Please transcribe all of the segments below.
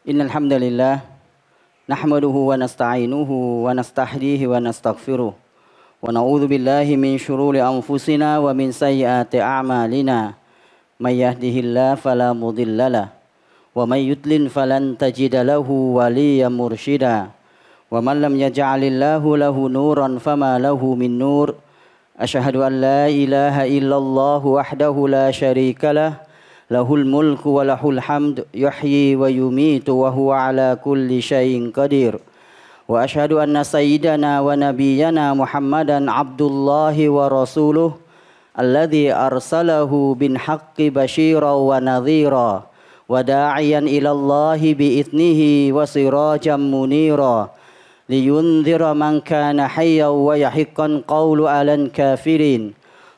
Innal hamdalillah nahmaduhu wa nasta'inuhu wa nastahdihi wa nastaghfiruh wa na'udzu billahi min shururi anfusina wa min sayyiati a'malina may yahdihillah fala mudhillalah wa may yudlil falan tajida lahu wa man yaj'alillahu lahu nuran fama nur ashhadu an la la sharika له الملك وله الحمد يحيي ويميت وهو على كل شيء قدير واشهد ان سيدنا ونبينا محمدا عبد الله ورسوله الذي ارسله بالحق بشيرا ونذيرا وداعيا الى الله بإثنه وصراجا منيرا لينذر من كان حيا ويحقا قول على الكافرين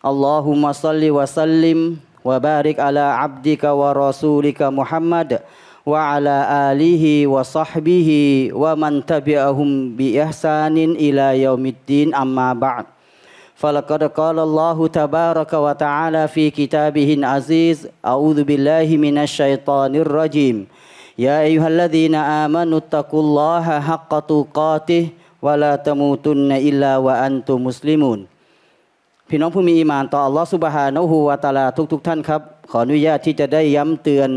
اللهم صل وسلم وبارك على عبدك ورسولك محمد وعلى آله وصحبه ومن تبعهم بإحسان إلى يوم الدين أما بعد فلقد قال الله تبارك وتعالى في كتابه العزيز أعوذ بالله من الشيطان الرجيم يا أيها الذين آمنوا اتقوا الله حق تقاته ولا تموتن إلا وأنتم مسلمون พี่น้องผู้มีอีมาน ต่ออัลลอฮฺสุบฮานะฮูวาตาลาทุกๆทท่านครับ ขออนุญาตที่จะได้ย้ำเตือน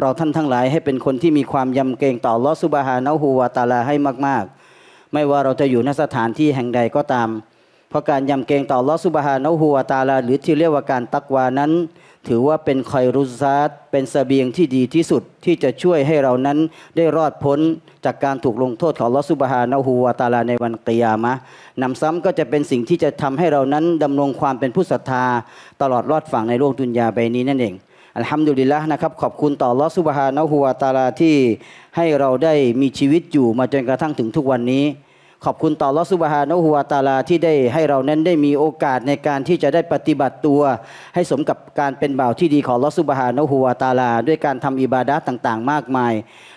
เราท่านทั้งหลาย ให้เป็นคนที่มีความยำเกรงต่ออัลลอฮฺสุบฮานะฮูวาตาลาให้มากๆ ไม่ว่าเราจะอยู่ในสถานที่แห่งใดก็ตามเพราะการยำเกรงต่ออัลลอฮฺสุบฮานะฮูวาตาลาหรือที่เรียกว่าการตักวานั้นถือว่าเป็นคอยรุซาตเป็นสเสบียงที่ดีที่สุดที่จะช่วยให้เรานั้นได้รอดพ้น จากการถูกลงโทษของลอสุบฮานาหูวาตาลาในวันกิยามะนำซ้ำก็จะเป็นสิ่งที่จะทำให้เรานั้นดำรงความเป็นผู้ศรัทธาตลอดรอดฝั่งในโลกดุนยาใบนี้นั่นเองอัลฮัมดุลิลละนะครับขอบคุณต่อลอสุบฮานาหูวาตาลาที่ให้เราได้มีชีวิตอยู่มาจนกระทั่งถึงทุกวันนี้ขอบคุณต่อลอสุบฮานะฮัวตาลาที่ได้ให้เรานั้นได้มีโอกาสในการที่จะได้ปฏิบัติตัว ให้สมกับการเป็นบ่าวที่ดีของลอสุบฮานะฮัวตาลาด้วยการทำอิบาดะต่างๆมากมาย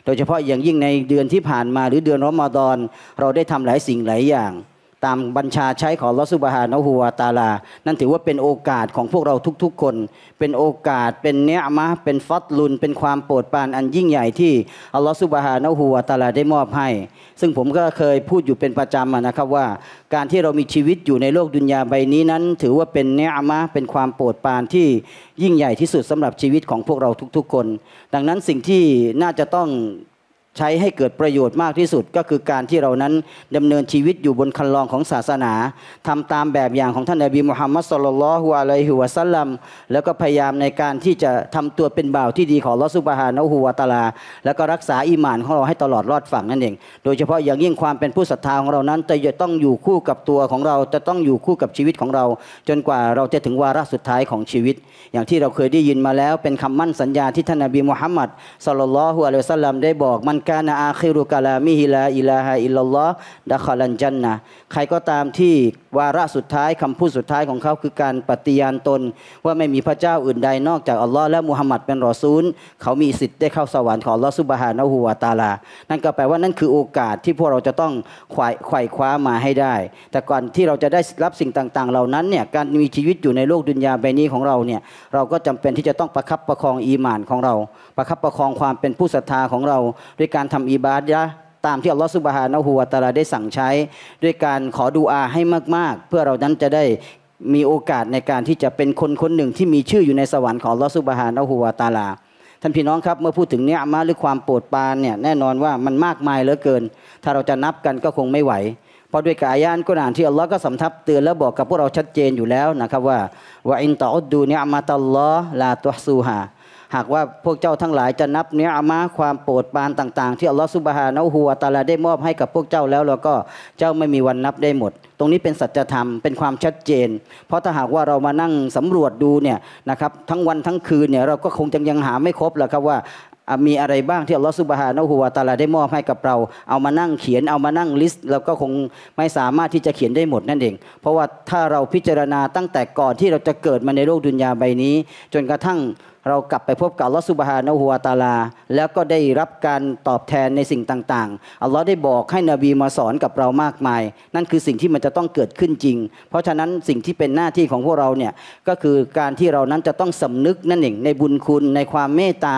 โดยเฉพาะอย่างยิ่งในเดือนที่ผ่านมาหรือเดือนรอมฎอนเราได้ทำหลายสิ่งหลายอย่างตามบัญชาใช้ของลอสุบฮานะฮูวาตาลา นั่นถือว่าเป็นโอกาสของพวกเราทุกๆคน เป็นโอกาส เป็นเนื้อมะ เป็นฟัดลุน เป็นความโปรดปรานอันยิ่งใหญ่ที่อัลลอฮฺสุบฮานะฮูวาตาลาได้มอบให้ ซึ่งผมก็เคยพูดอยู่เป็นประจำนะครับว่า การที่เรามีชีวิตอยู่ในโลกดุนยาใบนี้นั้น ถือว่าเป็นเนื้อมะเป็นความโปรดปรานที่ยิ่งใหญ่ที่สุดสำหรับชีวิตของพวกเราทุก ๆคน ดังนั้นสิ่งที่น่าจะต้องใช้ให้เกิดประโยชน์มากที่สุดก็คือการที่เรานั้นดำเนินชีวิตอยู่บนคันลองของศาสนา ทำตามแบบอย่างของท่านนบีมุฮัมมัดสุลลัลฮุอะลัยฮิวะซัลลัมแล้วก็พยายามในการที่จะทำตัวเป็นบ่าวที่ดีของลอสุบฮานะฮุวะตาลา แล้วก็รักษาอิมานของเราให้ตลอดรอดฝั่งนั่นเอง โดยเฉพาะอย่างยิ่งความเป็นผู้ศรัทธาของเรานั้นจะต้องอยู่คู่กับตัวของเราจะ ต้องอยู่คู่กับชีวิตของเรา จนกว่าเราจะถึงวาระสุดท้ายของชีวิต อย่างที่เราเคยได้ยินมาแล้ว เป็นคำมั่นสัญญาที่ท่านนบีมุฮัมมัดสุลลัลฮุอะลัยฮิวะซัลลัมได้บอกมันกานาอาคิรุกะลามิฮิลาอิลาฮะอิลลอฮ์ดะคาลันจันนะใครก็ตามที่วาระสุดท้ายคำพูดสุดท้ายของเขาคือการปฏิญาณตน ว่าไม่มีพระเจ้าอื่นใดนอกจากอัลลอฮ์และมุฮัมมัดเป็นรอซูลเขามีสิทธิ์ได้เข้าสวรรค์ของลอสุบฮานะฮูวาตาลา นั่นก็แปลว่านั่นคือโอกาสที่พวกเราจะต้องไขว่ไขว่คว้ามาให้ได้ แต่ก่อนที่เราจะได้รับสิ่งต่าง ๆ เหล่านั้นเนี่ยการมีชีวิตอยู่ในโลกดุนยาใบนี้ของเราเนี่ยเราก็จำเป็นที่จะต้องประคับประคองอีหมานของเราประคับประคองความเป็นผู้ศรัทธาของเราด้วยการทำอิบาดยะตามที่อัลลอฮฺสุบฮานะฮูวาตาลาได้สั่งใช้ ด้วยการขอดูอาให้มากๆ เพื่อเรานั้นจะได้มีโอกาสในการที่จะเป็นคนคนหนึ่งที่มีชื่ออยู่ในสวรรค์ของอัลลอฮฺสุบฮานะฮูวาตาลาท่านพี่น้องครับ เมื่อพูดถึงเนื้อมาหรือความโปรดปานเนี่ยแน่นอนว่ามันมากมายเหลือเกิน ถ้าเราจะนับกันก็คงไม่ไหวเพราะด้วยกายานกุนานที่อัลลอฮ์ก็สำทับเตือนและบอกกับพวกเราชัดเจนอยู่แล้วนะครับ ว่าว่าอินตอดดูเนื้อมาตัลลอลาตัฮซูฮาหากว่าพวกเจ้าทั้งหลายจะนับเนื้ออามาความโปรดปานต่างๆ ที่อัลลอฮฺสุบฮานะหัวตาลาได้มอบให้กับพวกเจ้าแล้วเราก็เจ้าไม่มีวันนับได้หมด ตรงนี้เป็นสัจธรรมเป็นความชัดเจน เพราะถ้าหากว่าเรามานั่งสำรวจดูเนี่ยนะครับทั้งวันทั้งคืนเนี่ยเราก็คงจะยังหาไม่ครบหรอกครับว่ามีอะไรบ้างที่อัลลอฮฺสุบฮานะฮูวาตาลาได้มอบให้กับเรา เอามานั่งเขียน เอามานั่งลิสต์เราก็คงไม่สามารถที่จะเขียนได้หมดนั่นเอง เพราะว่าถ้าเราพิจารณาตั้งแต่ก่อนที่เราจะเกิดมาในโลกดุนยาใบนี้ จนกระทั่งเรากลับไปพบกับอัลลอฮฺสุบฮานะฮัวตาลาแล้วก็ได้รับการตอบแทนในสิ่งต่าง ๆอัลลอฮ์ได้บอกให้นบีมาสอนกับเรามากมาย นั่นคือสิ่งที่มันจะต้องเกิดขึ้นจริง เพราะฉะนั้นสิ่งที่เป็นหน้าที่ของพวกเราเนี่ยก็คือการที่เรานั้นจะต้องสำนึกนั่นเองในบุญคุณในความเมตตา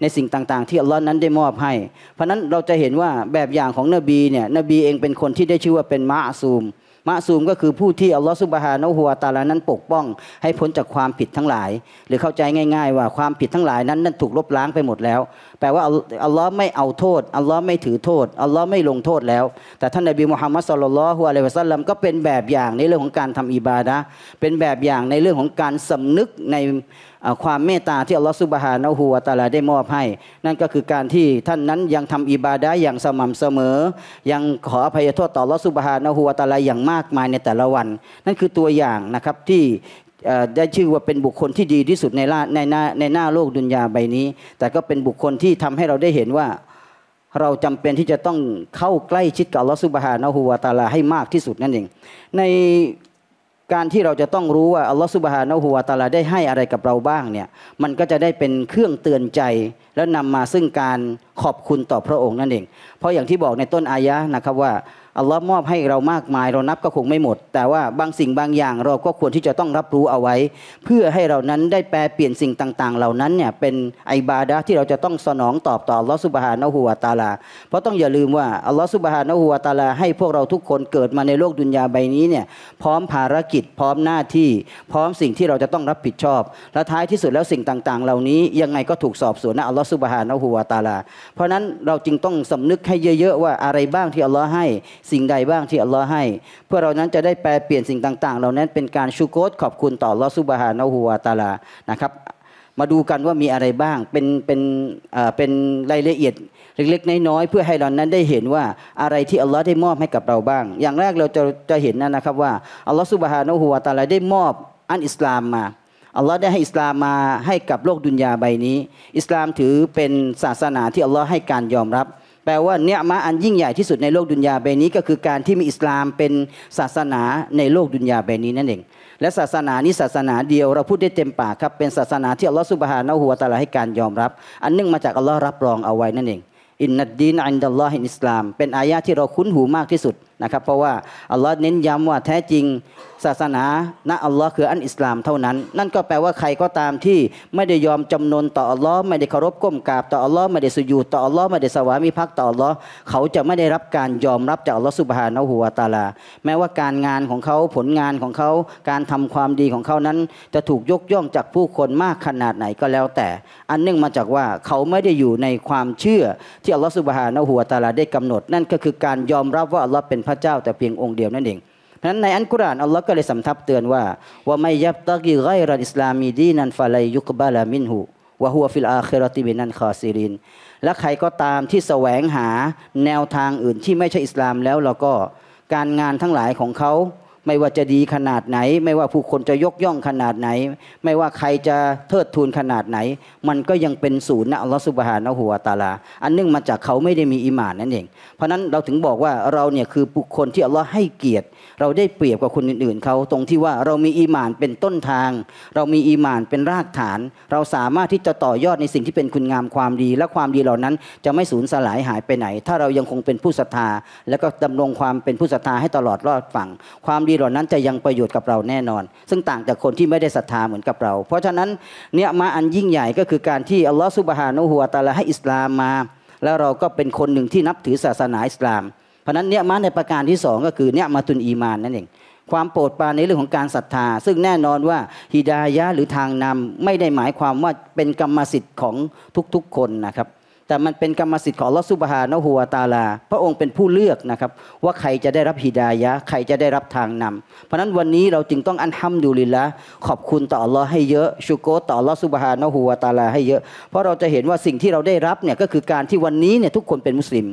ในสิ่งต่างๆ ที่อัลลอฮ์นั้นได้มอบให้ เพราะนั้นเราจะเห็นว่าแบบอย่างของนบีเนี่ยนบีเองเป็นคนที่ได้ชื่อว่าเป็นมะซูมมะซูมก็คือผู้ที่อัลลอฮฺสุบฮานะฮัวตาลานั้นปกป้อง ให้พ้นจากความผิดทั้งหลาย หรือเข้าใจง่ายๆ ว่าความผิดทั้งหลายนั้นนั้นถูกลบล้างไปหมดแล้วแปลว่าอัลลอฮ์ไม่เอาโทษอัลลอฮ์ไม่ถือโทษอัลลอฮ์ไม่ลงโทษแล้ว แต่ท่านนบีมุฮัมมัดสุลลัลฮุอะลัยฮิวะซัลลัมก็เป็นแบบอย่างในเรื่องของการทำอิบาดะเป็นแบบอย่างในเรื่องของการสำนึกในความเมตตาที่อัลลอฮ์สุบฮานะฮูวาตาลาได้มอบให้นั่นก็คือการที่ท่านนั้นยังทำอิบาดะอย่างสม่ำเสมอยังขออภัยโทษต่ออัลลอฮ์สุบฮานะฮูวาตาลาอย่างมากมายในแต่ละวัน นั่นคือตัวอย่างนะครับที่ได้ชื่อว่าเป็นบุคคลที่ดีที่สุดในในหน้าในหน้าโลกดุนยาใบนี้ แต่ก็เป็นบุคคลที่ทำให้เราได้เห็นว่าเราจำเป็นที่จะต้องเข้าใกล้ชิดกับลอสุบฮานะฮูวาตาลาให้มากที่สุดนั่นเอง ในการที่เราจะต้องรู้ว่าอัลลอฮฺสุบฮานะฮูวาตาลาได้ให้อะไรกับเราบ้างเนี่ยมันก็จะได้เป็นเครื่องเตือนใจและนำมาซึ่งการขอบคุณต่อพระองค์นั่นเอง เพราะอย่างที่บอกในต้นอายะนะครับว่าอัลลอฮ์มอบให้เรามากมายเรานับก็คงไม่หมด แต่ว่าบางสิ่งบางอย่าง เราก็ควรที่จะต้องรับรู้เอาไว้ เพื่อให้เรานั้นได้แปลเปลี่ยนสิ่งต่างๆ เหล่านั้นเนี่ยเป็นไอบาดะที่เราจะต้องสนองตอบต่ออัลลอฮ์สุบฮานะฮูวาตาลาเพราะต้องอย่าลืมว่าอัลลอฮ์สุบฮานะฮูวาตาลาให้พวกเราทุกคนเกิดมาในโลกดุนยาใบนี้เนี่ยพร้อมภารกิจพร้อมหน้าที่ พร้อมสิ่งที่เราจะต้องรับผิดชอบและท้ายที่สุดแล้วสิ่งต่าง ๆเหล่านี้ยังไงก็ถูกสอบสวนนะอัลลอฮ์สุบฮานะฮูวาตาลา เพราะนั้นเราจึงต้องสำนึกให้เยอะๆว่าอะไรบ้างที่อัลลอฮ์ให้สิ่งใดบ้างที่อัลลอฮ์ให้เพื่อเรานั้นจะได้แปลเปลี่ยนสิ่งต่าง ๆ เหล่านั้นเป็นการชูโกตขอบคุณต่อลอสุบฮานะฮูวาตาลานะครับ มาดูกันว่ามีอะไรบ้างเป็นเป็นเป็นรายละเอียดเล็กๆ น้อยๆเพื่อให้เรานั้นได้เห็นว่าอะไรที่อัลลอฮ์ได้มอบให้กับเราบ้าง อย่างแรกเราจะจะเห็นนะนะครับ ว่าอัลลอฮ์สุบฮานะฮูวาตาลาได้มอบอันอิสลามมาอัลลอฮ์ได้ให้อิสลามมาให้กับโลกดุนยาใบนี้ อิสลามถือเป็นศาสนาที่อัลลอฮ์ให้การยอมรับแปลว่าเนี่ยมะอันยิ่งใหญ่ที่สุดในโลกดุนยาใบนี้ก็คือการที่มีอิสลามเป็นศาสนาในโลกดุนยาใบนี้นั่นเองและศาสนานี้ศาสนาเดียวเราพูดได้เต็มปากครับ เป็นศาสนาที่อัลลอฮฺสุบฮานาหัวตาลาให้การยอมรับ อันนึ่งมาจากอัลลอฮ์รับรองเอาไว้นั่นเองอินนัดดีนอันดัลลอฮินอิสลามเป็นอายะที่เราคุ้นหูมากที่สุดนะครับเพราะว่าอัลลอฮ์เน้นย้ำว่าแท้จริงศาสนาณอัลลอฮ์คืออันอิสลามเท่านั้นนั่นก็แปลว่าใครก็ตามที่ไม่ได้ยอมจำนนต่ออัลลอฮ์ไม่ได้เคารพก้มกราบต่ออัลลอฮ์ไม่ได้สุญูต่ออัลลอฮ์ไม่ได้สวามิภักดิ์ต่ออัลลอฮ์เขาจะไม่ได้รับการยอมรับจากอัลลอฮ์สุบฮานะฮูวาตาลา แม้ว่าการงานของเขาผลงานของเขา การทำความดีของเขานั้น จะถูกยกย่องจากผู้คนมากขนาดไหนก็แล้วแต่ อันเนื่องมาจากว่าเขาไม่ได้อยู่ในความเชื่อที่อัลลอฮ์สุบฮานะฮูวาตาลาได้กำหนด นั่นก็คือการยอมรับว่าอัลลอฮ์เป็นพระเจ้า แต่เพียงองค์เดียวนั่นเองนั้นในอันกุรานอัลลอฮ์ก็เลยสำทับเตือนว่า ว่าไม่ยับตะกีไรรันอิสลามีดีนันฟาไลยุกบาลามินหูวะฮัวฟิลอาเครติบินันคอซีริน และใครก็ตามที่แสวงหา แนวทางอื่นที่ไม่ใช่อิสลาม แล้วเราก็ การงานทั้งหลายของเขาไม่ว่าจะดีขนาดไหน ไม่ว่าผู้คนจะยกย่องขนาดไหน ไม่ว่าใครจะเทิดทูนขนาดไหน มันก็ยังเป็นศูนย์นะอัลลอฮฺสุบฮานะหัวตาลา อันนึ่งมาจากเขาไม่ได้มีอิมานนั่นเอง เพราะนั้นเราถึงบอกว่าเราเนี่ยคือบุคคลที่อัลลอฮฺให้เกียรติ เราได้เปรียบกับคนอื่นๆเขาตรงที่ว่าเรามีอิมานเป็นต้นทาง เรามีอิมานเป็นรากฐาน เราสามารถที่จะต่อยอดในสิ่งที่เป็นคุณงามความดีและความดีเหล่านั้น จะไม่สูญสลายหายไปไหน ถ้าเรายังคงเป็นผู้ศรัทธาและก็ดำรงความเป็นผู้ศรัทธาให้ตลอดรอดฝั่งความดีเหล่านั้นจะยังประโยชน์กับเราแน่นอน ซึ่งต่างจากคนที่ไม่ได้ศรัทธาเหมือนกับเรา เพราะฉะนั้นเนี่ยมาอันยิ่งใหญ่ก็คือการที่อัลลอฮฺสุบฮานุฮุวาตาลาให้อิสลามมาแล้วเราก็เป็นคนหนึ่งที่นับถือศาสนาอิสลามเพราะนั้นเนี่ยมาในประการที่สองก็คือเนี่ยมาตุนอีมานนั่นเองความโปรดปรานในเรื่องของการศรัทธา ซึ่งแน่นอนว่าฮิดายะหรือทางนำไม่ได้หมายความว่าเป็นกรรมสิทธิ์ของทุกๆคนนะครับแต่มันเป็นกรรมสิทธิ์ของลอสุบฮานะฮัวตาลา พระองค์เป็นผู้เลือกนะครับว่าใครจะได้รับฮิดายะใครจะได้รับทางนำ เพราะนั้นวันนี้เราจึงต้องอันห้ำดูลิละขอบคุณต่อลอให้เยอะชูโกต่อลอสุบฮานะฮัวตาลาให้เยอะ เพราะเราจะเห็นว่าสิ่งที่เราได้รับเนี่ยก็คือการที่วันนี้เนี่ยทุกคนเป็นมุสลิม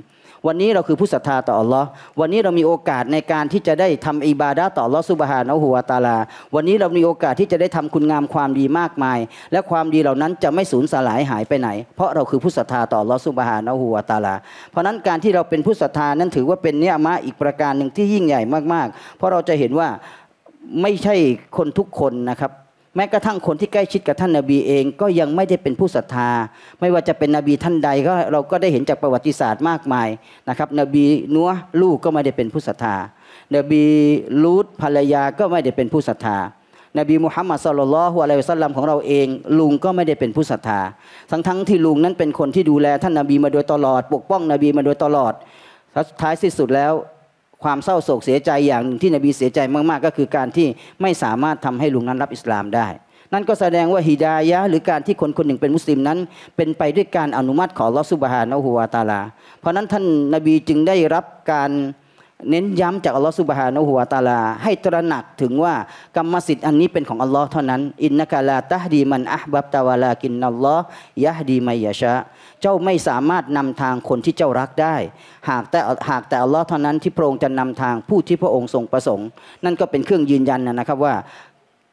วันนี้เราคือผู้ศรัทธาต่ออัลลอฮ์วันนี้เรามีโอกาสในการที่จะได้ทำอิบาดาต่ออัลลอฮ์สุบฮานะฮูวาตาลา วันนี้เรามีโอกาสที่จะได้ทำคุณงามความดีมากมาย และความดีเหล่านั้นจะไม่สูญสลายหายไปไหน เพราะเราคือผู้ศรัทธาต่ออัลลอฮ์สุบฮานะฮูวาตาลา เพราะนั้นการที่เราเป็นผู้ศรัทธานั้นถือว่าเป็นเนื้อมะอีกประการหนึ่งที่ยิ่งใหญ่มากๆ เพราะเราจะเห็นว่าไม่ใช่คนทุกคนนะครับแม้กระทั่งคนที่ใกล้ชิดกับท่านนาบีเองก็ยังไม่ได้เป็นผู้ศรัทธา ไม่ว่าจะเป็นนบีท่านใดก็เราก็ได้เห็นจากประวัติศาสตร์มากมายนะครับ นบีนัวลูกก็ไม่ได้เป็นผู้ศรัทธา นบีลูดภรรยาก็ไม่ได้เป็นผู้ศรัทธานบีมุฮัมมัดสุลลัลฮุอะลัยฮิสลัมของเราเอง ลุงก็ไม่ได้เป็นผู้ศรัทธาทั้งทั้งที่ลุงนั้นเป็นคนที่ดูแลท่านนาบีมาโดยตลอดปกป้องนบีมาโดยตลอดท้ายสุดแล้วความเศร้าโศกเสียใจอย่างหนึ่งที่นบีเสียใจมากๆก็คือการที่ไม่สามารถทำให้ลุงนั้นรับอิสลามได้ นั่นก็แสดงว่าฮิดายะหรือการที่คนคนหนึ่งเป็นมุสลิมนั้น เป็นไปด้วยการอนุมัติของลอสุบฮานะฮุวาตาลา เพราะนั้นท่านนบีจึงได้รับการเน้นย้ำจากอัลลอฮฺสุบฮานะฮุวาตาลา ให้ตระหนักถึงว่ากรรมสิทธิ์อันนี้เป็นของอัลลอฮ์เท่านั้นอินนักาลาตัดีมันอับบับตาวาลากินอัลลอฮ์ยะดีมยะชะเจ้าไม่สามารถนำทางคนที่เจ้ารักได้ หากแต่หากแต่อัลลอฮ์เท่านั้นที่พระองค์จะนำทางผู้ที่พระองค์ทรงประสงค์ นั่นก็เป็นเครื่องยืนยันนะครับ ว่า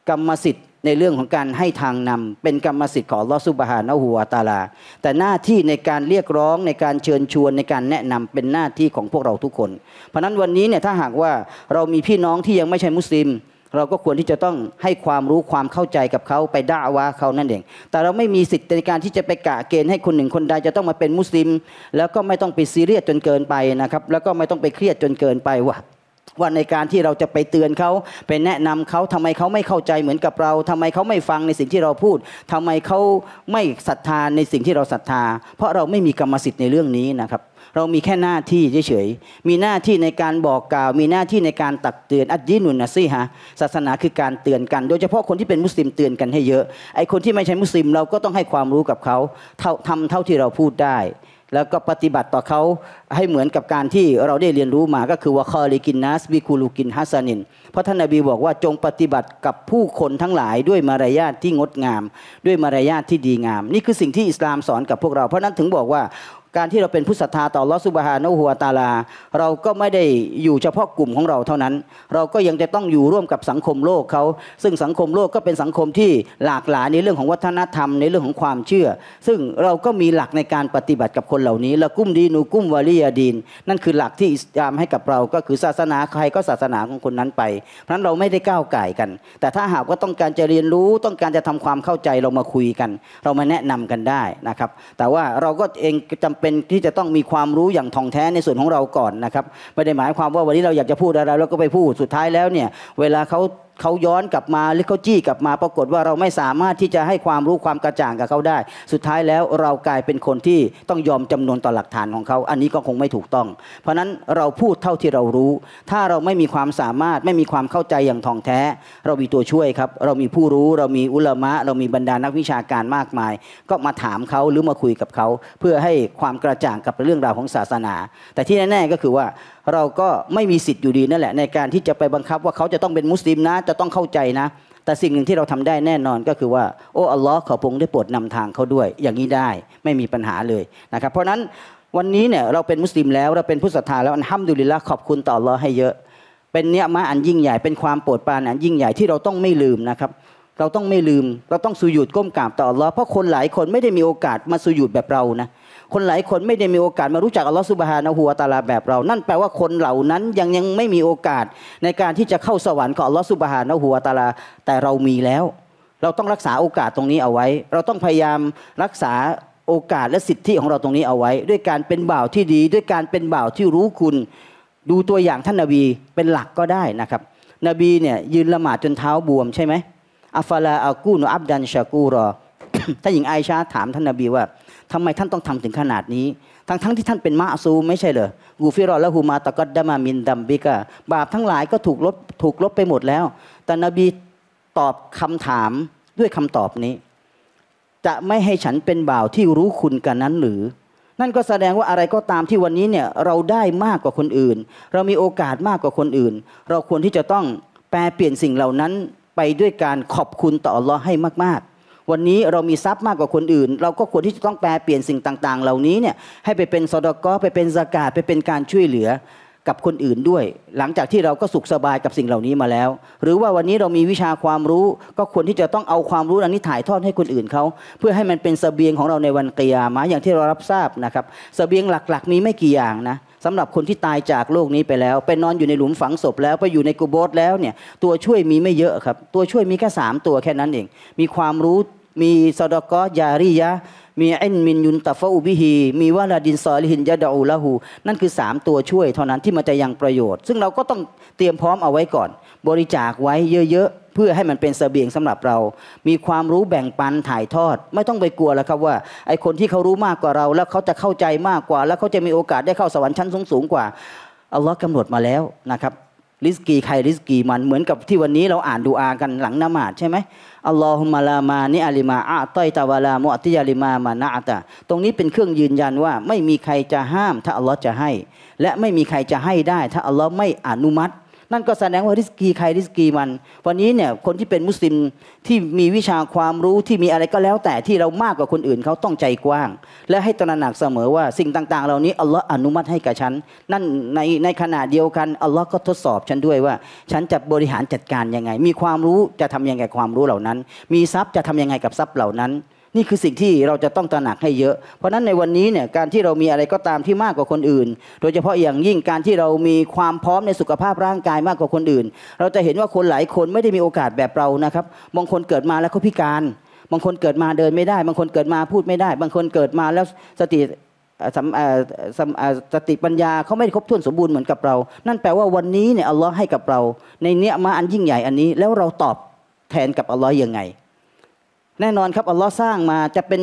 กรรมสิทธิ์ในเรื่องของการให้ทางนำเป็นกรรมสิทธิ์ของลอสุบฮานอหัวตาลาแต่หน้าที่ในการเรียกร้องในการเชิญชวนในการแนะนำเป็นหน้าที่ของพวกเราทุกคน เพราะนั้นวันนี้เนี่ยถ้าหากว่าเรามีพี่น้องที่ยังไม่ใช่มุสลิมเราก็ควรที่จะต้องให้ความรู้ความเข้าใจกับเขาไปด่าว่าเขานั่นเอง แต่เราไม่มีสิทธิ์ในการที่จะไปกะเกณฑ์ให้คนหนึ่งคนใดจะต้องมาเป็นมุสลิม แล้วก็ไม่ต้องไปซีเรียสจนเกินไปนะครับ แล้วก็ไม่ต้องไปเครียดจนเกินไปว่าว่าในการที่เราจะไปเตือนเขาไปแนะนำเขาทำไมเขาไม่เข้าใจเหมือนกับเรา ทำไมเขาไม่ฟังในสิ่งที่เราพูด ทำไมเขาไม่ศรัทธาในสิ่งที่เราศรัทธา เพราะเราไม่มีกรรมสิทธิ์ในเรื่องนี้นะครับเรามีแค่หน้าที่เฉยๆ มีหน้าที่ในการบอกกล่าว มีหน้าที่ในการตักเตือนอัจยินุนนะส่ฮะศาสนาคือการเตือนกันโดยเฉพาะคนที่เป็นมุสลิมเตือนกันให้เยอะ ไอคนที่ไม่ใช่มุสลิมเราก็ต้องให้ความรู้กับเขาทำเท่าที่เราพูดได้ แล้วก็ปฏิบัติต่อเขาให้เหมือนกับการที่เราได้เรียนรู้มาก็คือว่าคอลิกินนัสบิคูลูกินฮัสซานินเพราะท่านนาบีบอกว่าจงปฏิบัติกับผู้คนทั้งหลายด้วยมารยาทที่งดงาม ด้วยมารยาทที่ดีงาม นี่คือสิ่งที่อิสลามสอนกับพวกเรา เพราะนั้นถึงบอกว่าการที่เราเป็นผู้ศรัทธาต่อลอสุบฮานอหัวตาลา เราก็ไม่ได้อยู่เฉพาะกลุ่มของเราเท่านั้น เราก็ยังจะต้องอยู่ร่วมกับสังคมโลกเขาซึ่งสังคมโลกก็เป็นสังคมที่หลากหลายในเรื่องของวัฒนธรรมในเรื่องของความเชื่อ ซึ่งเราก็มีหลักในการปฏิบัติกับคนเหล่านี้ละกุ้มดีนูกุ้มวาลียดีนนั่นคือหลักที่อิสลามให้กับเราก็คือศาสนาใครก็ศาสนาของคนนั้นไป เพราะนั้นเราไม่ได้ก้าวไก่กัน แต่ถ้าหากว่าต้องการจะเรียนรู้ต้องการจะทำความเข้าใจเรามาคุยกัน เรามาแนะนำกันได้นะครับ แต่ว่าเราก็เองจำเป็นที่จะต้องมีความรู้อย่างท่องแท้ในส่วนของเราก่อนนะครับ ไม่ได้หมายความว่าวันนี้เราอยากจะพูดอะไรเราก็ไปพูดสุดท้ายแล้วเนี่ย เวลาเขาเขาย้อนกลับมาหรือเขาจี้กลับมาปรากฏว่าเราไม่สามารถที่จะให้ความรู้ความกระจ่างกับเขาได้ สุดท้ายแล้วเรากลายเป็นคนที่ต้องยอมจำนวนต่อหลักฐานของเขา อันนี้ก็คงไม่ถูกต้อง เพราะนั้นเราพูดเท่าที่เรารู้ ถ้าเราไม่มีความสามารถ ไม่มีความเข้าใจอย่างท่องแท้ เรามีตัวช่วยครับ เรามีผู้รู้ เรามีอุลมะเรามีบรรดานักวิชาการมากมาย ก็มาถามเขาหรือมาคุยกับเขา เพื่อให้ความกระจ่างกับเรื่องราวของศาสนา แต่ที่แน่ๆก็คือว่าเราก็ไม่มีสิทธิ์อยู่ดีนั่นแหละ ในการที่จะไปบังคับว่าเขาจะต้องเป็นมุสลิมนะ จะต้องเข้าใจนะ แต่สิ่งหนึ่งที่เราทำได้แน่นอนก็คือว่า โอ้ อัลลอฮ์ขอพงได้โปรดนำทางเขาด้วยอย่างนี้ได้ไม่มีปัญหาเลยนะครับเพราะนั้นวันนี้เนี่ยเราเป็นมุสลิมแล้ว เราเป็นผู้ศรัทธาแล้ว อันห้ามดุลิละขอบคุณต่อรอให้เยอะ เป็นเนี้ยมาอันยิ่งใหญ่เป็นความโปรดปรานอันยิ่งใหญ่ที่เราต้องไม่ลืมนะครับ เราต้องไม่ลืมเราต้องสุยุดก้มกราบต่อรอเพราะคนหลายคนไม่ได้มีโอกาสมาสุยุดแบบเรานะเคนหลายคนไม่ได้มีโอกาสมารู้จักอัลลอฮฺสุบฮานะฮัวาตาลาแบบเรา นั่นแปลว่าคนเหล่านั้นยังยังไม่มีโอกาสในการที่จะเข้าสวรรค์ของอัลลอฮฺสุบฮานะฮัวาตาลา แต่เรามีแล้ว เราต้องรักษาโอกาสตรงนี้เอาไว้ เราต้องพยายามรักษาโอกาสและสิทธิของเราตรงนี้เอาไว้ ด้วยการเป็นบ่าวที่ดี ด้วยการเป็นบ่าวที่รู้คุณ ดูตัวอย่างท่านนาบีเป็นหลักก็ได้นะครับ นบีเนี่ยยืนละหมาดจนเท้าบวมใช่ไหมอัฟลาอากูนอับดันชากูรอถ้าหญิงไอชาถามท่านนาบีว่าทำไมท่านต้องทำถึงขนาดนี้ ทั้งทั้งที่ท่านเป็นมะซูไม่ใช่เหรอกูฟิรอละฮูมาตะกัดดามามินดัมบิกะบาปทั้งหลายก็ถูกลบถูกลบไปหมดแล้ว แต่นบีตอบคำถามด้วยคำตอบนี้ จะไม่ให้ฉันเป็นบ่าวที่รู้คุณกันนั้นหรือ นั่นก็แสดงว่าอะไรก็ตามที่วันนี้เนี่ยเราได้มากกว่าคนอื่น เรามีโอกาสมากกว่าคนอื่น เราควรที่จะต้องแปลเปลี่ยนสิ่งเหล่านั้น ไปด้วยการขอบคุณต่อรอให้มาก ๆวันนี้เรามีทรัพย์มากกว่าคนอื่นเราก็ควรที่จะต้องแปลเปลี่ยนสิ่งต่างๆ เหล่านี้เนี่ยให้ไปเป็นสอดกอไปเป็นสกาไปเป็นการช่วยเหลือกับคนอื่นด้วย หลังจากที่เราก็สุขสบายกับสิ่งเหล่านี้มาแล้ว หรือว่าวันนี้เรามีวิชาความรู้ ก็ควรที่จะต้องเอาความรู้อันนี้ถ่ายทอดให้คนอื่นเขาเพื่อให้มันเป็นสเสบียงของเราในวันเกียรมาอย่างที่เรารับทราบนะครับสเสบียงหลักๆมีไม่กี่อย่างนะสำหรับคนที่ตายจากโลกนี้ไปแล้ว ไปนอนอยู่ในหลุมฝังศพแล้ว ไปอยู่ในกุโบสแล้วเนี่ย ตัวช่วยมีไม่เยอะครับ ตัวช่วยมีแค่สามตัวแค่นั้นเอง มีความรู้มี ซอดกอยาริยะมีเอ็นมินยุนตัฟอุบิฮีมีวาลาดินซอลิหินยาดาอูลาหู นั่นคือ 3 ตัวช่วยเท่านั้นที่มันจะยังประโยชน์ ซึ่งเราก็ต้องเตรียมพร้อมเอาไว้ก่อน บริจาคไว้เยอะๆ เพื่อให้มันเป็นเสบียงสำหรับเรา มีความรู้แบ่งปันถ่ายทอดไม่ต้องไปกลัวแล้วครับว่า ไอคนที่เขารู้มากกว่าเรา แล้วเขาจะเข้าใจมากกว่า แล้วเขาจะมีโอกาสได้เข้าสวรรค์ชั้นสูงๆกว่าอัลลอฮ์กำหนดมาแล้วนะครับริสกี ใครริสกีมันเหมือนกับที่วันนี้เราอ่านดูอากันหลังนมาดใช่ไหมอัลลอฮุมะลามานิอาลิมาอาต้อยตาวาลามุอติยาลิมามานาตะตรงนี้เป็นเครื่องยืนยันว่า ไม่มีใครจะห้ามถ้าอัลลอฮ์จะให้ และไม่มีใครจะให้ได้ถ้าอัลลอฮ์ไม่อนุมัตินั่นก็แสดงว่าริสกีใครริสกีมัน วันนี้เนี่ยคนที่เป็นมุสลิมที่มีวิชาความรู้ที่มีอะไรก็แล้วแต่ที่เรามากกว่าคนอื่นเขาต้องใจกว้าง และให้ตระหนักเสมอว่าสิ่งต่างๆเหล่านี้อัลลอฮ์อนุมัติให้กับฉันนั่นในในขณะเดียวกันอัลลอฮ์ก็ทดสอบฉันด้วยว่า ฉันจะบริหารจัดการยังไง มีความรู้จะทํำยังไงความรู้เหล่านั้น มีทรัพย์จะทำยังไงกับทรัพย์เหล่านั้นนี่คือสิ่งที่เราจะต้องตระหนักให้เยอะ เพราะนั้นในวันนี้เนี่ยการที่เรามีอะไรก็ตามที่มากกว่าคนอื่น โดยเฉพาะอย่างยิ่งการที่เรามีความพร้อมในสุขภาพร่างกายมากกว่าคนอื่น เราจะเห็นว่าคนหลายคนไม่ได้มีโอกาสแบบเรานะครับ บางคนเกิดมาแล้วเขาพิการ บางคนเกิดมาเดินไม่ได้ บางคนเกิดมาพูดไม่ได้ บางคนเกิดมาแล้วสติสติปัญญาเขาไม่ครบถ้วนสมบูรณ์เหมือนกับเรา นั่นแปลว่าวันนี้เนี่ยอัลลอฮ์ให้กับเรา ในเนี้ยมาอันยิ่งใหญ่อันนี้ แล้วเราตอบแทนกับอัลลอฮ์ยังไงแน่นอนครับอัลลอฮ์สร้างมาจะเป็น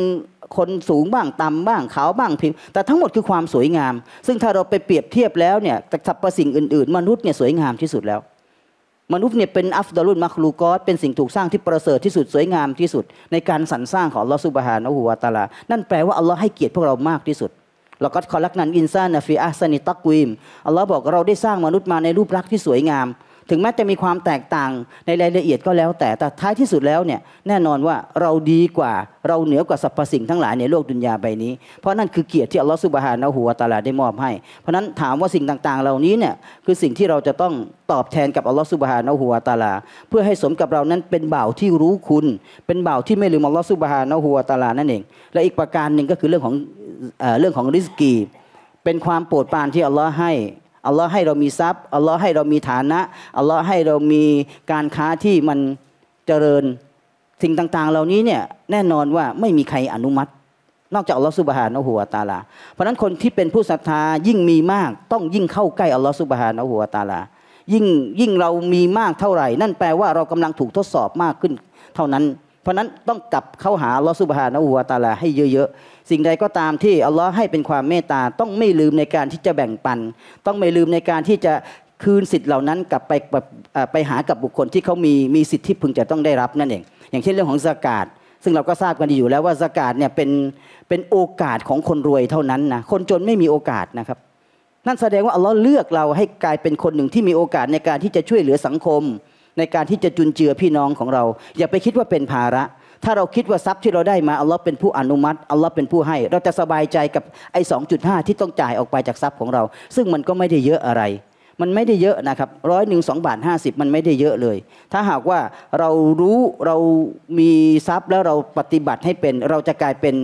คนสูงบ้างต่ำบ้างขาวบ้างผิวแต่ทั้งหมดคือความสวยงาม ซึ่งถ้าเราไปเปรียบเทียบแล้วเนี่ยจากสรรพสิ่งอื่นๆ มนุษย์เนี่ยสวยงามที่สุดแล้ว มนุษย์เนี่ยเป็นอัฟดารุนมัคลูกอสเป็นสิ่งถูกสร้างที่ประเสริฐที่สุดสวยงามที่สุด ในการสรรสร้างของลอสุบฮานะฮูวาตาลา นั่นแปลว่าอัลลอฮ์ให้เกียรติพวกเรามากที่สุด เราก็คอลักนันอินซานฟีอาสนิตักวิมอัลลอฮ์บอกเราได้สร้างมนุษย์มาในรูปลักษณ์ที่สวยงามถึงแม้จะมีความแตกต่างในรายละเอียดก็แล้วแต่แต่ท้ายที่สุดแล้วเนี่ยแน่นอนว่าเราดีกว่าเราเหนือกว่าสรรพสิ่งทั้งหลายในโลกดุนยาใบนี้ เพราะนั่นคือเกียรติที่อัลลอฮฺสุบฮานะฮัวาตาลาได้มอบให้ เพราะนั้นถามว่าสิ่งต่างๆเหล่านี้เนี่ยคือสิ่งที่เราจะต้องตอบแทนกับอัลลอฮฺสุบฮานะฮัวาตาลา เพื่อให้สมกับเรานั้นเป็นบ่าวที่รู้คุณเป็นบ่าวที่ไม่ลืมอัลลอฮฺสุบฮานะฮัวาตาลานั่นเองและอีกประการหนึ่งก็คือเรื่องของเรื่องของริสกี เป็นความโปรดปรานที่อัลลอฮ์ให้อัลลอฮ์ให้เรามีทรัพย์ อัลลอฮ์ให้เรามีฐานะ อัลลอฮ์ให้เรามีการค้าที่มันเจริญ สิ่งต่างๆ เหล่านี้เนี่ยแน่นอนว่าไม่มีใครอนุมัติ นอกจากอัลลอฮ์สุบฮานะหัวตาลา เพราะนั้นคนที่เป็นผู้ศรัทธายิ่งมีมาก ต้องยิ่งเข้าใกล้อัลลอฮ์สุบฮานะหัวตาลายิ่งยิ่งเรามีมากเท่าไหร่ นั่นแปลว่าเรากำลังถูกทดสอบมากขึ้นเท่านั้นเพราะนั้นต้องกลับเข้าหาลอสุบฮานะอูวาตาลาให้เยอะ ๆ สิ่งใดก็ตามที่ อัลลอฮ์ให้เป็นความเมตตาต้องไม่ลืมในการที่จะแบ่งปัน ต้องไม่ลืมในการที่จะคืนสิทธิ์เหล่านั้นกลับไปไปหากับบุคคลที่เขามีมีสิทธิ์ที่พึงจะต้องได้รับนั่นเองอย่างเช่นเรื่องของสกาดซึ่งเราก็ทราบกันดีอยู่แล้วว่าสกาดเนี่ยเป็นเป็นโอกาสของคนรวยเท่านั้นนะคนจนไม่มีโอกาสนะครับ นั่นแสดงว่าอัลลอฮ์เลือกเราให้กลายเป็นคนหนึ่งที่มีโอกาสในการที่จะช่วยเหลือสังคมในการที่จะจุนเจือพี่น้องของเรา อย่าไปคิดว่าเป็นภาระ ถ้าเราคิดว่าทรัพย์ที่เราได้มาอัลลอฮ์เป็นผู้อนุมัติอัลลอฮ์เป็นผู้ให้เราจะสบายใจกับไอ้สองจุดห้าที่ต้องจ่ายออกไปจากทรัพย์ของเรา ซึ่งมันก็ไม่ได้เยอะอะไร มันไม่ได้เยอะนะครับร้อยหนึ่งสองบาทห้าสิบมันไม่ได้เยอะเลย ถ้าหากว่าเรารู้เรามีทรัพย์แล้วเราปฏิบัติให้เป็นเราจะกลายเป็น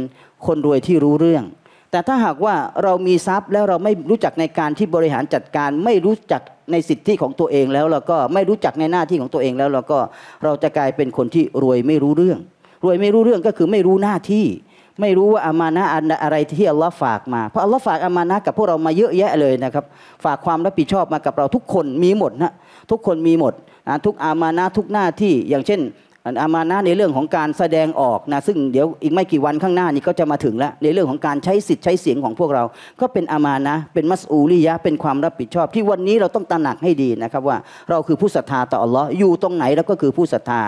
คนรวยที่รู้เรื่องแต่ถ้าหากว่าเรามีทรัพย์แล้วเราไม่รู้จักในการที่บริหารจัดการ ไม่รู้จักในสิทธิของตัวเองแล้วเราก็ไม่รู้จักในหน้าที่ของตัวเองแล้วเราก็เราจะกลายเป็นคนที่รวยไม่รู้เรื่อง รวยไม่รู้เรื่องก็คือไม่รู้หน้าที่ ไม่รู้ว่าอามานะอะไรที่อัลลอฮ์ฝากมา เพราะอัลลอฮ์ฝากอามานะกับพวกเรามาเยอะแยะเลยนะครับฝากความรับผิดชอบมากับเราทุกคนมีหมดนะทุกคนมีหมดนะทุกอามานะทุกหน้าที่อย่างเช่นอามานะในเรื่องของการแสดงออกนะซึ่งเดี๋ยวอีกไม่กี่วันข้างหน้านี้ก็จะมาถึงแล้วในเรื่องของการใช้สิทธิ์ใช้เสียงของพวกเรา ก็เป็นอามานะ เป็นมัสอูริยะเป็นความรับผิดชอบที่วันนี้เราต้องตระหนักให้ดีนะครับว่าเราคือผู้ศรัทธาต่ออัลลอฮ์อยู่ตรงไหนเราก็คือผู้ศรัทธา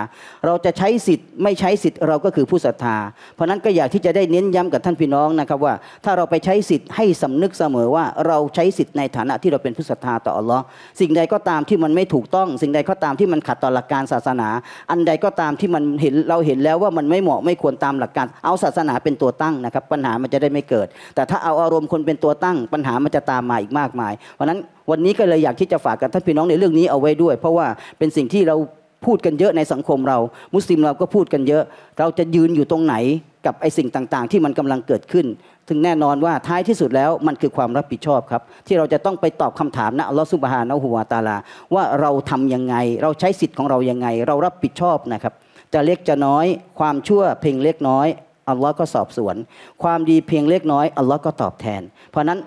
เราจะใช้สิทธิ์ไม่ใช้สิทธิ์เราก็คือผู้ศรัทธา เพราะนั้นก็อยากที่จะได้เน้นย้ำกับท่านพี่น้องนะครับว่า ถ้าเราไปใช้สิทธิ์ให้สำนึกเสมอว่าเราใช้สิทธิ์ในฐานะที่เราเป็นผู้ศรัทธาต่ออัลลอฮ์สิ่งใดก็ตามที่มันไม่ถูกต้อง สิ่งใดก็ตามที่มันขัดต่อหลักการศาสนา อันใดก็ตามามที่มันเห็นเราเห็นแล้วว่ามันไม่เหมาะไม่ควรตามหลักการเอาศาสนาเป็นตัวตั้งนะครับปัญหามันจะได้ไม่เกิด แต่ถ้าเอาอารมณ์คนเป็นตัวตั้ง ปัญหามันจะตามมาอีกมากมาย เพราะนั้นวันนี้ก็เลยอยากที่จะฝากกันท่านพี่น้องในเรื่องนี้เอาไว้ด้วย เพราะว่าเป็นสิ่งที่เราพูดกันเยอะในสังคมเรา มุสลิมเราก็พูดกันเยอะ เราจะยืนอยู่ตรงไหนกับไอ้สิ่งต่างๆ ที่มันกำลังเกิดขึ้นถึงแน่นอนว่าท้ายที่สุดแล้วมันคือความรับผิดชอบครับ ที่เราจะต้องไปตอบคำถามนะอัลลอฮฺซุบฮานะฮัวาตาลาว่าเราทํำยังไงเราใช้สิทธิ์ของเรายังไง เรารับผิดชอบนะครับจะเล็กจะน้อย ความชั่วเพียงเล็กน้อย อัลลอฮ์ก็สอบสวน ความดีเพียงเล็กน้อย อัลลอฮ์ก็ตอบแทน เพราะนั้น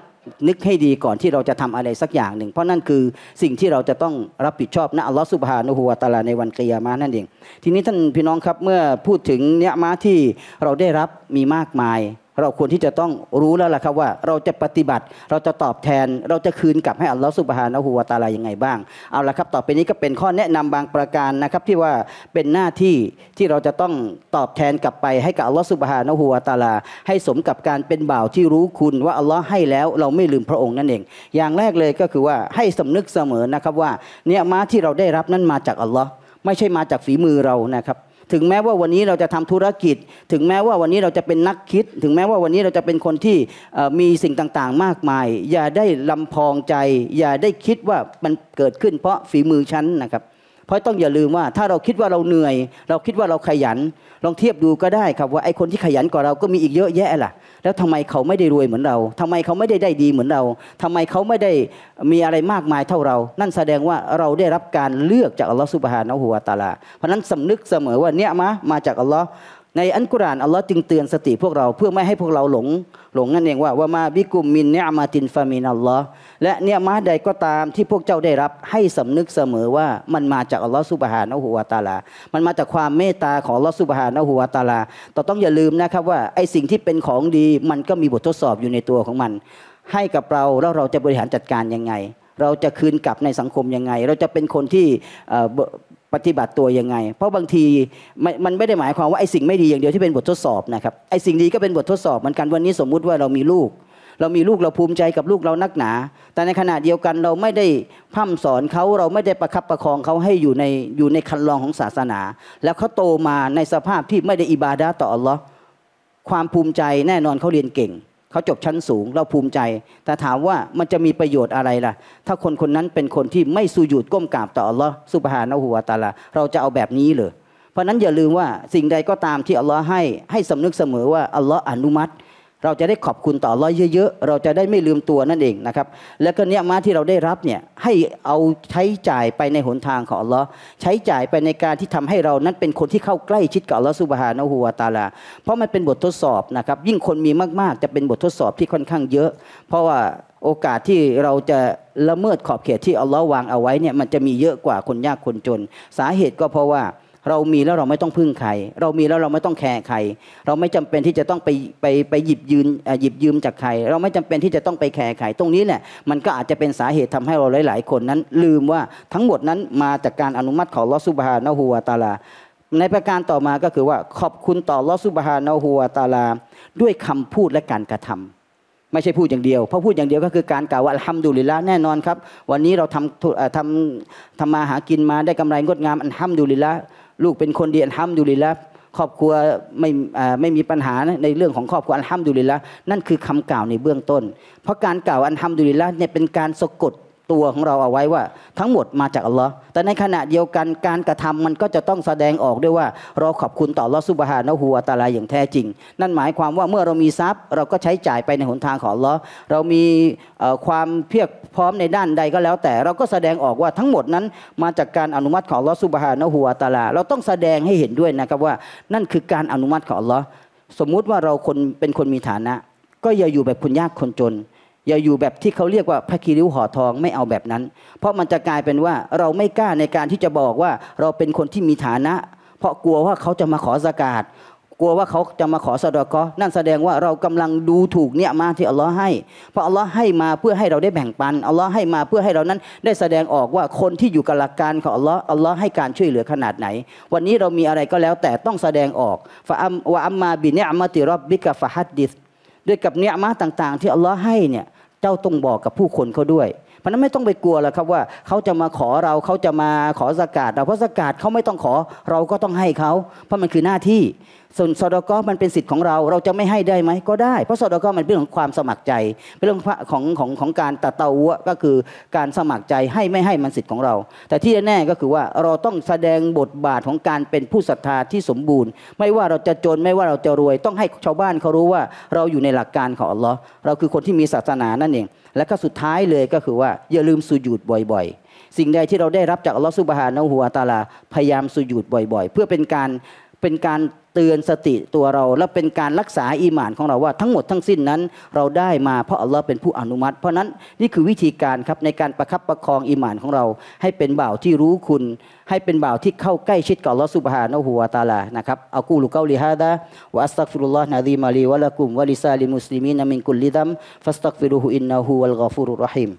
นึกให้ดีก่อนที่เราจะทำอะไรสักอย่างหนึ่ง เพราะนั่นคือสิ่งที่เราจะต้องรับผิดชอบนะอัลลอฮฺสุบฮานุฮัวาตาลาในวันกียามานั่นเอง ทีนี้ท่านพี่น้องครับเมื่อพูดถึงเนื้อมาที่เราได้รับมีมากมายเราควรที่จะต้องรู้แล้วล่ะครับว่าเราจะปฏิบัติเราจะตอบแทนเราจะคืนกลับให้อัลลอฮฺสุบฮานะฮูวาตาลายังไงบ้างเอาละครับ ต่อไปนี้ก็เป็นข้อแนะนำบางประการนะครับ ที่ว่าเป็นหน้าที่ที่เราจะต้องตอบแทนกลับไปให้กับอัลลอฮฺสุบฮานะฮูวาตาลา ให้สมกับการเป็นบ่าวที่รู้คุณว่าอัลลอฮ์ให้แล้วเราไม่ลืมพระองค์นั่นเอง อย่างแรกเลยก็คือว่าให้สำนึกเสมอนะครับว่าเนี่ยมาที่เราได้รับนั้นมาจากอัลลอฮ์ไม่ใช่มาจากฝีมือเรานะครับถึงแม้ว่าวันนี้เราจะทำธุรกิจ ถึงแม้ว่าวันนี้เราจะเป็นนักคิด ถึงแม้ว่าวันนี้เราจะเป็นคนที่มีสิ่งต่าง ๆ มากมาย อย่าได้ลำพองใจ อย่าได้คิดว่ามันเกิดขึ้นเพราะฝีมือฉันนะครับราะต้องอย่าลืมว่าถ้าเราคิดว่าเราเหนื่อย เราคิดว่าเราขยัน ลองเทียบดูก็ได้ครับว่าไอ้คนที่ขยันกว่าเราก็มีอีกเยอะแยะล่ะ แล้วทำไมเขาไม่ได้รวยเหมือนเรา ทำไมเขาไม่ได้ได้ดีเหมือนเรา ทำไมเขาไม่ได้มีอะไรมากมายเท่าเรา นั่นแสดงว่าเราได้รับการเลือกจากอัลลอฮฺสุบฮานะฮูวาตาลาเพราะนั้นสำนึกเสมอว่าเนี่ยมะมาจากอัลลอฮ์ในอันกุรานอัลลอฮ์จึงเตือนสติพวกเราเพื่อไม่ให้พวกเราหลงหลงนั่นเองว่าว่ามาบิกุมมินเนอยมาตินฟามินอัลลอฮ์และเนี่ยมาใดก็ตามที่พวกเจ้าได้รับให้สำนึกเสมอว่ามันมาจากอัลลอฮ์สุบฮานะฮุวาตาลา มันมาจากความเมตตาของอัลลอฮ์สุบฮานะฮุวาตาลาต่อต้องอย่าลืมนะครับว่าไอสิ่งที่เป็นของดีมันก็มีบททดสอบอยู่ในตัวของมัน ให้กับเราแล้วเราจะบริหารจัดการยังไง เราจะคืนกลับในสังคมยังไง เราจะเป็นคนที่ปฏิบัติตัวยังไง เพราะบางทีมันไม่ได้หมายความว่าไอ้สิ่งไม่ดีอย่างเดียวที่เป็นบททดสอบนะครับ ไอ้สิ่งดีก็เป็นบททดสอบเหมือนกันวันนี้สมมุติว่าเรามีลูก เรามีลูกเราภูมิใจกับลูกเรานักหนา แต่ในขณะเดียวกันเราไม่ได้พร่ำสอนเขาเราไม่ได้ประคับประคองเขาให้อยู่ในอยู่ในคันลองของศาสนา แล้วเขาโตมาในสภาพที่ไม่ได้อิบาดะต่ออัลลอฮ์ความภูมิใจแน่นอนเขาเรียนเก่งเขาจบชั้นสูงเราภูมิใจ แต่ถามว่ามันจะมีประโยชน์อะไรล่ะ ถ้าคนคนนั้นเป็นคนที่ไม่สูญุดก้มกราบต่ออัลลอฮ์สุบฮานะฮูวาตาลา เราจะเอาแบบนี้เหรอเพราะนั้นอย่าลืมว่า สิ่งใดก็ตามที่อัลลอฮ์ให้ ให้สำนึกเสมอว่าอัลลอฮ์อนุมัติเราจะได้ขอบคุณต่อร้อยเยอะๆ เราจะได้ไม่ลืมตัวนั่นเองนะครับ แล้วก็เนี้ยมาที่เราได้รับเนี่ยให้เอาใช้จ่ายไปในหนทางของอัลลอฮ์ใช้จ่ายไปในการที่ทำให้เรานั้นเป็นคนที่เข้าใกล้ชิดกับอัลลอฮ์สุบฮานะฮูวาตาลา เพราะมันเป็นบททดสอบนะครับยิ่งคนมีมากๆจะเป็นบททดสอบที่ค่อนข้างเยอะ เพราะว่าโอกาสที่เราจะละเมิดขอบเขตที่อัลลอฮ์วางเอาไว้เนี่ยมันจะมีเยอะกว่าคนยากคนจน สาเหตุก็เพราะว่าเรามีแล้วเราไม่ต้องพึ่งใคร เรามีแล้วเราไม่ต้องแคร์ใคร เราไม่จำเป็นที่จะต้องไปไปไปหยิบยืนหยิบยืมจากใคร เราไม่จำเป็นที่จะต้องไปแคร์ใคร ตรงนี้แหละมันก็อาจจะเป็นสาเหตุทำให้เราหลาย ๆ คนนั้น ลืมว่าทั้งหมดนั้นมาจากการอนุมัติของลอสุบฮานะฮูวาตาลา ในประการต่อมาก็คือว่าขอบคุณต่อลอสุบฮานาหัวตาลาด้วยคำพูดและการกระทำ ไม่ใช่พูดอย่างเดียวเพราะพูดอย่างเดียวก็คือการกล่าวว่าทำดุลิลละแน่นอนครับ วันนี้เราทำทำทำมาหากินมาได้กำไรงดงามอันทำดุลิลละลูกเป็นคนดีอันฮัมดุลิละครอบครัวไม่ไม่มีปัญหาในเรื่องของครอบครัวอันฮัมดุลิละนั่นคือคำกล่าวในเบื้องต้น เพราะการกล่าวอันฮัมดุลิละเนี่ยเป็นการสะกดตัวของเราเอาไว้ว่าทั้งหมดมาจากอัลลอฮ์แต่ในขณะเดียวกันการกระทำมันก็จะต้องแสดงออกด้วยว่าเราขอบคุณต่อลอสุบฮานะฮูอัตาลาอย่างแท้จริง นั่นหมายความว่าเมื่อเรามีทรัพย์เราก็ใช้จ่ายไปในหนทางของลอ์เรามีความเพียรพร้อมในด้านใดก็แล้วแต่เราก็แสดงออกว่าทั้งหมดนั้นมาจากการอนุมัติของลอสุบฮานะฮูอัตาลา เราต้องแสดงให้เห็นด้วยนะครับว่านั่นคือการอนุมัติของลอ สมมุติว่าเราคนเป็นคนมีฐานะ ก็อย่าอยู่แบบคนยากคนจนอย่าอยู่แบบที่เขาเรียกว่าพระคีริ้วห่อทองไม่เอาแบบนั้น เพราะมันจะกลายเป็นว่าเราไม่กล้าในการที่จะบอกว่าเราเป็นคนที่มีฐานะ เพราะกลัวว่าเขาจะมาขอสกาดกลัวว่าเขาจะมาขอสะดอกนั่นแสดงว่าเรากำลังดูถูกเนี่ยมาที่อัลลอฮ์ให้เพราะอัลลอฮ์ให้มาเพื่อให้เราได้แบ่งปันอัลลอฮ์ให้มาเพื่อให้เรานั้นได้แสดงออกว่าคนที่อยู่กับหลักการของอัลลอฮ์อัลลอฮ์ให้การช่วยเหลือขนาดไหน วันนี้เรามีอะไรก็แล้วแต่ต้องแสดงออกฟะอัมวะอัมมาบิเนอมาติรอบบิกะฟะฮัดดิสด้วยกับเนีอมาต่างๆที่อัลลอฮ์ให้เนี่ยเจ้าต้องบอกกับผู้คนเขาด้วยเพราะนั้นไม่ต้องไปกลัวแล้วครับว่าเขาจะมาขอเราเขาจะมาขอสกาดเราเพราะสกาดเขาไม่ต้องขอเราก็ต้องให้เขาเพราะมันคือหน้าที่ส่วนสดกมันเป็นสิทธิ์ของเราเราจะไม่ให้ได้ไหมก็ได้เพราะสดกมันเป็นเรื่องของความสมัครใจเป็นเรื่องของของของการตะเตาะก็คือการสมัครใจให้ไม่ให้มันสิทธิ์ของเรา แต่ที่แน่ก็คือว่าเราต้องแสดงบทบาทของการเป็นผู้ศรัทธาที่สมบูรณ์ ไม่ว่าเราจะจนไม่ว่าเราจะรวยต้องให้ชาวบ้านเขารู้ว่าเราอยู่ในหลักการของอัลลอฮ์เราคือคนที่มีศาสนานั่นเองและก็สุดท้ายเลยก็คือว่าอย่าลืมสุญูดบ่อย ๆ สิ่งใดที่เราได้รับจากอัลลอฮฺสุบฮานะฮูวาตาลาพยายามสุญูดบ่อยๆ เพื่อเป็นการเป็นการเตือนสติตัวเราและเป็นการรักษาอีหมานของเราว่าทั้งหมดทั้งสิ้นนั้น เราได้มาเพราะอัลลอฮ์เป็นผู้อนุมัติเพราะนั้นนี่คือวิธีการครับในการประครับประคองอีหมานของเรา ให้เป็นบ่าวที่รู้คุณ ให้เป็นบ่าวที่เข้าใกล้ชิดกับอัลลอฮ์สุบฮานะฮูวาตาลานะครับอักูลุกาลิฮะดะวะอัสตักฟิรุลลอฮ์นะดีมาลีวะละกุมวะลิซาลิมุสลิมีนมินกุลลิดัมฟัสตักฟิรุฮุอินนะฮูวัลกอฟูรุรรหิม